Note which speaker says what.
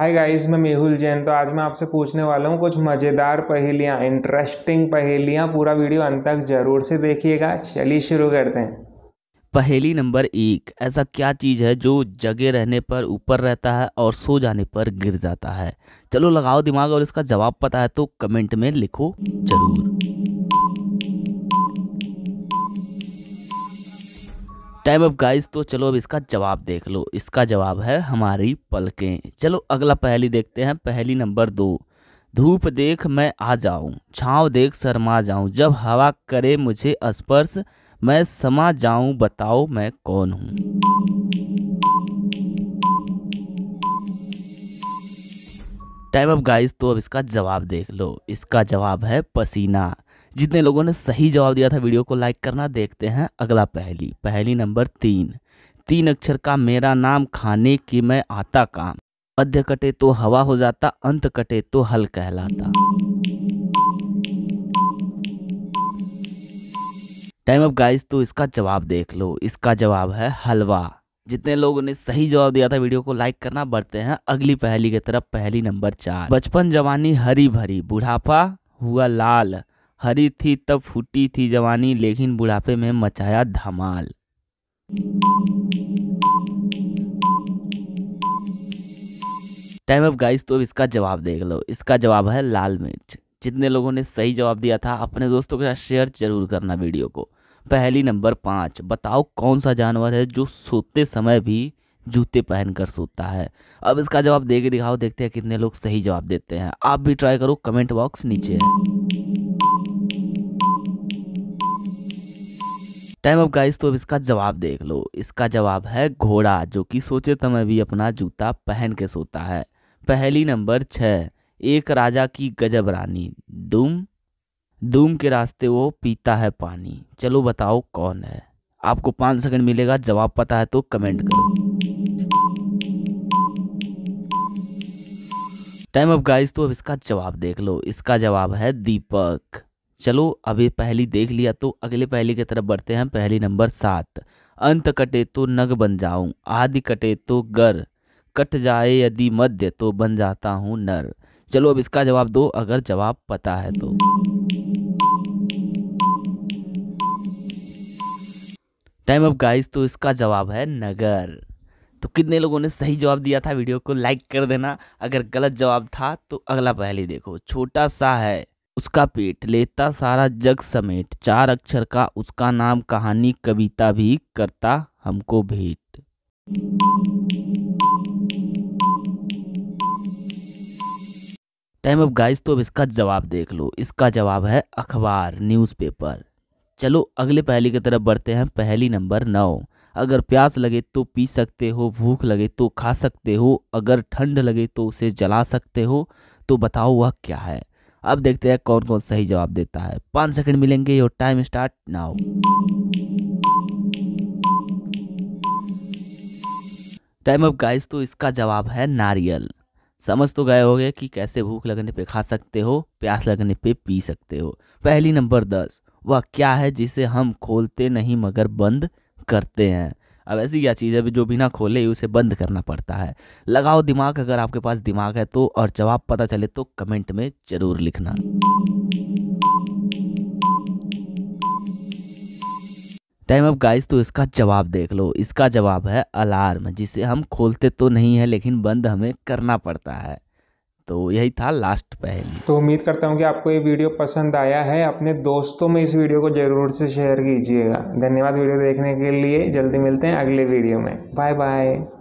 Speaker 1: hi guys मैं मेहुल जैन तो आज मैं आपसे पूछने वाला हूँ कुछ मज़ेदार पहेलियाँ इंटरेस्टिंग पहेलियाँ पूरा वीडियो अंत तक जरूर से देखिएगा चलिए शुरू करते हैं पहेली नंबर एक ऐसा क्या चीज़ है जो जगे रहने पर ऊपर रहता है और सो जाने पर गिर जाता है चलो लगाओ दिमाग और इसका जवाब पता है तो कमेंट में लिखो जरूर टाइम अब गाइस तो चलो अब इसका जवाब देख लो इसका जवाब है हमारी पलकें चलो अगला पहली देखते हैं पहली नंबर दो धूप देख मैं आ जाऊं छाँव देख शर्मा जाऊं जब हवा करे मुझे स्पर्श मैं समा जाऊं बताओ मैं कौन हूं टाइम ऑफ गाइस तो अब इसका जवाब देख लो इसका जवाब है पसीना जितने लोगों ने सही जवाब दिया था वीडियो को लाइक करना देखते हैं अगला पहली पहली नंबर तीन तीन अक्षर का मेरा नाम खाने की मैं आता काम मध्य कटे तो हवा हो जाता अंत कटे तो हल कहलाता टाइम अप गाइस तो इसका जवाब देख लो इसका जवाब है हलवा जितने लोगों ने सही जवाब दिया था वीडियो को लाइक करना बढ़ते हैं अगली पहली की तरफ पहली नंबर चार बचपन जवानी हरी भरी बुढ़ापा हुआ लाल हरी थी तब फूटी थी जवानी लेकिन बुढ़ापे में मचाया धमाल टाइम अप गाइस तो इसका जवाब देख लो इसका जवाब है लाल मिर्च जितने लोगों ने सही जवाब दिया था अपने दोस्तों के साथ शेयर जरूर करना वीडियो को पहली नंबर पाँच बताओ कौन सा जानवर है जो सोते समय भी जूते पहनकर सोता है अब इसका जवाब दे के दिखाओ देखते हैं कितने लोग सही जवाब देते हैं आप भी ट्राई करो कमेंट बॉक्स नीचे है टाइम ऑफ गाइस तो अब इसका जवाब देख लो इसका जवाब है घोड़ा जो कि सोचे समय तो भी अपना जूता पहन के सोता है पहली नंबर छः एक राजा की गजब रानी दूम दूम के रास्ते वो पीता है पानी चलो बताओ कौन है आपको पाँच सेकंड मिलेगा जवाब पता है तो कमेंट करो टाइम ऑफ गाइस तो अब इसका जवाब देख लो इसका जवाब है दीपक चलो अभी पहली देख लिया तो अगले पहली की तरफ बढ़ते हैं पहली नंबर सात अंत कटे तो नग बन जाऊं आदि कटे तो गर कट जाए यदि मध्य तो बन जाता हूं नर चलो अब इसका जवाब दो अगर जवाब पता है तो टाइम अप गाइस तो इसका जवाब है नगर तो कितने लोगों ने सही जवाब दिया था वीडियो को लाइक कर देना अगर गलत जवाब था तो अगला पहली देखो छोटा सा है उसका पेट लेता सारा जग समेट चार अक्षर का उसका नाम कहानी कविता भी करता हमको भेंट टाइम ऑफ गाइस तो अब इसका जवाब देख लो इसका जवाब है अखबार न्यूज़पेपर चलो अगले पहली की तरफ बढ़ते हैं पहली नंबर नौ अगर प्यास लगे तो पी सकते हो भूख लगे तो खा सकते हो अगर ठंड लगे तो उसे जला सकते हो तो बताओ वह क्या है अब देखते हैं कौन कौन सही जवाब देता है पाँच सेकंड मिलेंगे your time start now time up guys तो इसका जवाब है नारियल समझ तो गए होगे कि कैसे भूख लगने पे खा सकते हो प्यास लगने पे पी सकते हो पहली नंबर दस वह क्या है जिसे हम खोलते नहीं मगर बंद करते हैं अब ऐसी क्या चीज़ है जो बिना खोले ही उसे बंद करना पड़ता है लगाओ दिमाग अगर आपके पास दिमाग है तो और जवाब पता चले तो कमेंट में ज़रूर लिखना टाइम अप गाइस तो इसका जवाब देख लो इसका जवाब है अलार्म जिसे हम खोलते तो नहीं है लेकिन बंद हमें करना पड़ता है तो यही था लास्ट पहली तो उम्मीद करता हूँ कि आपको ये वीडियो पसंद आया है अपने दोस्तों में इस वीडियो को ज़रूर से शेयर कीजिएगा धन्यवाद वीडियो देखने के लिए जल्दी मिलते हैं अगले वीडियो में बाय बाय